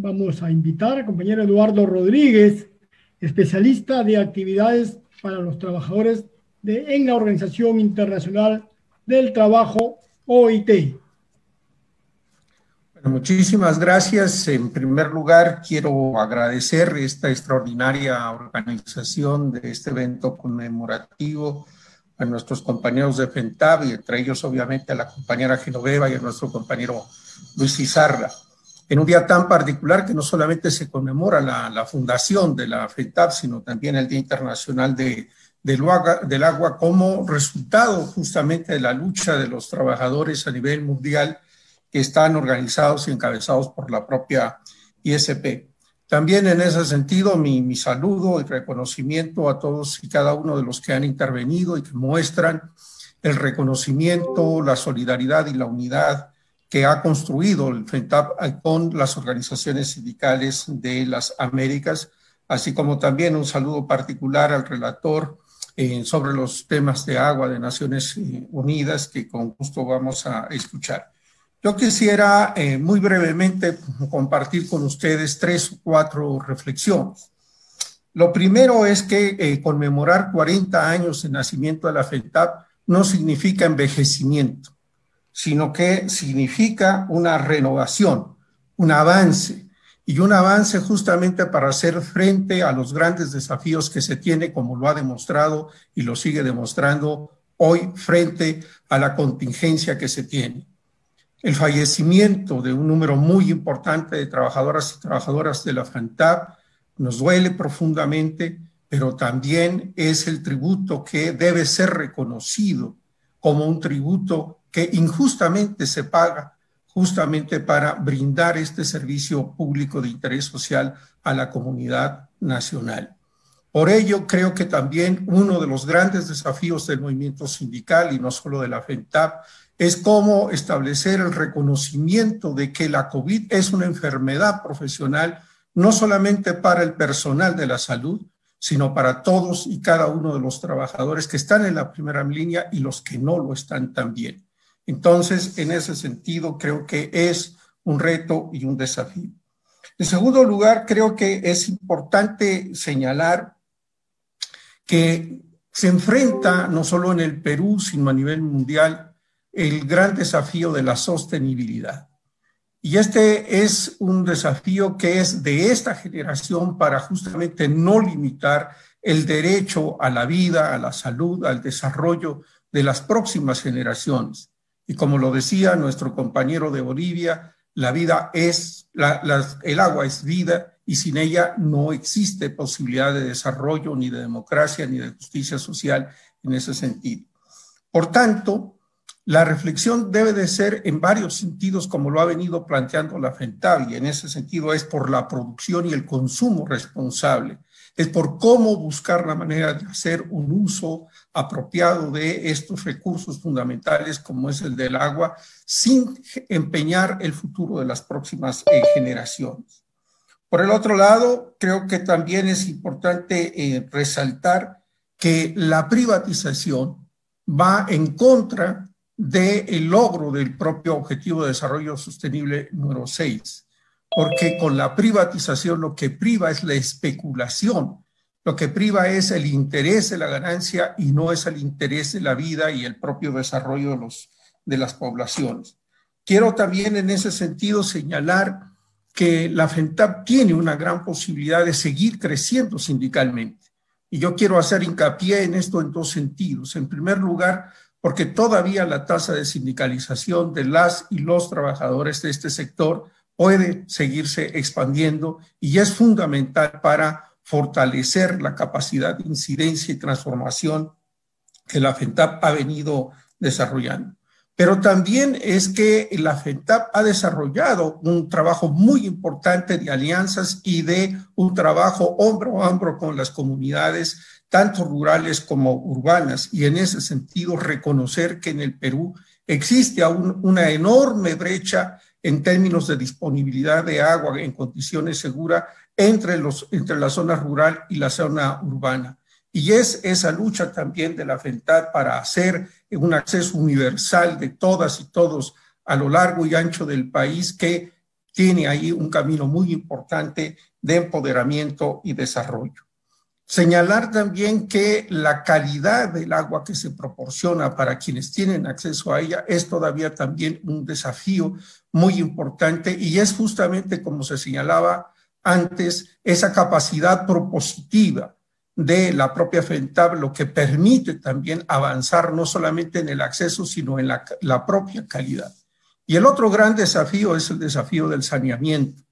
vamos a invitar al compañero Eduardo Rodríguez, especialista de actividades para los trabajadores de, en la Organización Internacional del Trabajo, OIT. Bueno, muchísimas gracias. En primer lugar, quiero agradecer esta extraordinaria organización de este evento conmemorativo a nuestros compañeros de FENTAB y entre ellos obviamente a la compañera Genoveva y a nuestro compañero Luis Izarra en un día tan particular que no solamente se conmemora la, fundación de la FETAP, sino también el Día Internacional de, del, agua, del Agua como resultado justamente de la lucha de los trabajadores a nivel mundial que están organizados y encabezados por la propia ISP. También en ese sentido, mi, mi saludo y reconocimiento a todos y cada uno de los que han intervenido y que muestran el reconocimiento, la solidaridad y la unidad que ha construido el FENTAP con las organizaciones sindicales de las Américas, así como también un saludo particular al relator eh, sobre los temas de agua de Naciones eh, Unidas, que con gusto vamos a escuchar. Yo quisiera eh, muy brevemente compartir con ustedes tres o cuatro reflexiones. Lo primero es que conmemorar 40 años de nacimiento de la FENTAP no significa envejecimiento sino que significa una renovación, un avance, y un avance justamente para hacer frente a los grandes desafíos que se tiene, como lo ha demostrado y lo sigue demostrando hoy frente a la contingencia que se tiene. El fallecimiento de un número muy importante de trabajadoras y trabajadoras de la FANTAP nos duele profundamente, pero también es el tributo que debe ser reconocido como un tributo que injustamente se paga justamente para brindar este servicio público de interés social a la comunidad nacional. Por ello, creo que también uno de los grandes desafíos del movimiento sindical y no solo de la FENTAP es cómo establecer el reconocimiento de que la COVID es una enfermedad profesional no solamente para el personal de la salud, sino para todos y cada uno de los trabajadores que están en la primera línea y los que no lo están también. Entonces, en ese sentido, creo que es un reto y un desafío. En segundo lugar, creo que es importante señalar que se enfrenta, no solo en el Perú, sino a nivel mundial, el gran desafío de la sostenibilidad. Y este es un desafío que es de esta generación para justamente no limitar el derecho a la vida, a la salud, al desarrollo de las próximas generaciones. Y como lo decía nuestro compañero de Bolivia, la vida es, el agua es vida y sin ella no existe posibilidad de desarrollo, ni de democracia, ni de justicia social en ese sentido. Por tanto, la reflexión debe de ser en varios sentidos, como lo ha venido planteando la FENTAB, y en ese sentido es por la producción y el consumo responsable, es por cómo buscar la manera de hacer un uso apropiado de estos recursos fundamentales como es el del agua, sin empeñar el futuro de las próximas eh, generaciones. Por el otro lado, creo que también es importante eh, resaltar que la privatización va en contra del logro del propio Objetivo de Desarrollo Sostenible número 6 porque con la privatización lo que priva es la especulación, lo que priva es el interés de la ganancia y no es el interés de la vida y el propio desarrollo de, las poblaciones. Quiero también en ese sentido señalar que la FENTAP tiene una gran posibilidad de seguir creciendo sindicalmente. Y yo quiero hacer hincapié en esto en dos sentidos. En primer lugar, porque todavía la tasa de sindicalización de las y los trabajadores de este sector puede seguirse expandiendo y es fundamental para fortalecer la capacidad de incidencia y transformación que la FENTAP ha venido desarrollando. Pero también es que la FENTAP ha desarrollado un trabajo muy importante de alianzas y de un trabajo hombro a hombro con las comunidades, tanto rurales como urbanas. Y en ese sentido, reconocer que en el Perú existe aún una enorme brecha en términos de disponibilidad de agua en condiciones seguras entre, entre la zona rural y la zona urbana. Y es esa lucha también de la FENTAD para hacer un acceso universal de todas y todos a lo largo y ancho del país que tiene ahí un camino muy importante de empoderamiento y desarrollo. Señalar también que la calidad del agua que se proporciona para quienes tienen acceso a ella es todavía también un desafío muy importante y es justamente como se señalaba antes, esa capacidad propositiva de la propia FENTAB, lo que permite también avanzar no solamente en el acceso, sino en la propia calidad. Y el otro gran desafío es el desafío del saneamiento.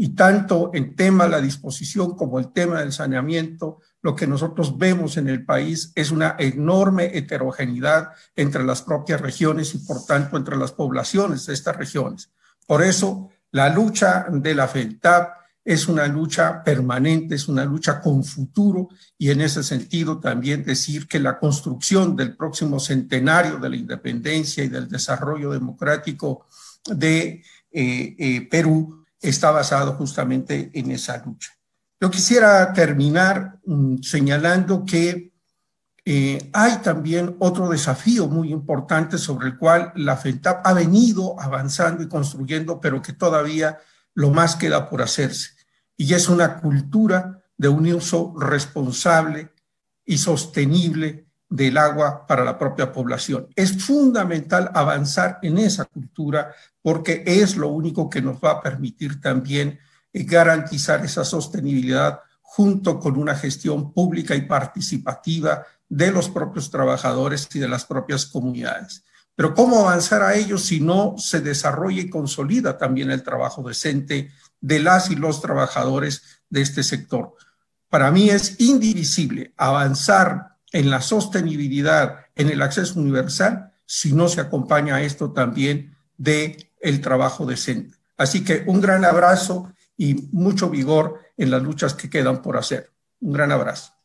Y tanto en tema de la disposición como el tema del saneamiento, lo que nosotros vemos en el país es una enorme heterogeneidad entre las propias regiones y por tanto entre las poblaciones de estas regiones. Por eso la lucha de la FELTAP es una lucha permanente, es una lucha con futuro y en ese sentido también decir que la construcción del próximo centenario de la independencia y del desarrollo democrático de eh, eh, Perú está basado justamente en esa lucha. Yo quisiera terminar mm, señalando que eh, hay también otro desafío muy importante sobre el cual la FENTAP ha venido avanzando y construyendo, pero que todavía lo más queda por hacerse. Y es una cultura de un uso responsable y sostenible del agua para la propia población. Es fundamental avanzar en esa cultura porque es lo único que nos va a permitir también eh, garantizar esa sostenibilidad junto con una gestión pública y participativa de los propios trabajadores y de las propias comunidades. Pero ¿cómo avanzar a ello si no se desarrolla y consolida también el trabajo decente de las y los trabajadores de este sector? Para mí es indivisible avanzar en la sostenibilidad, en el acceso universal, si no se acompaña esto también de el trabajo decente. Así que un gran abrazo y mucho vigor en las luchas que quedan por hacer. Un gran abrazo.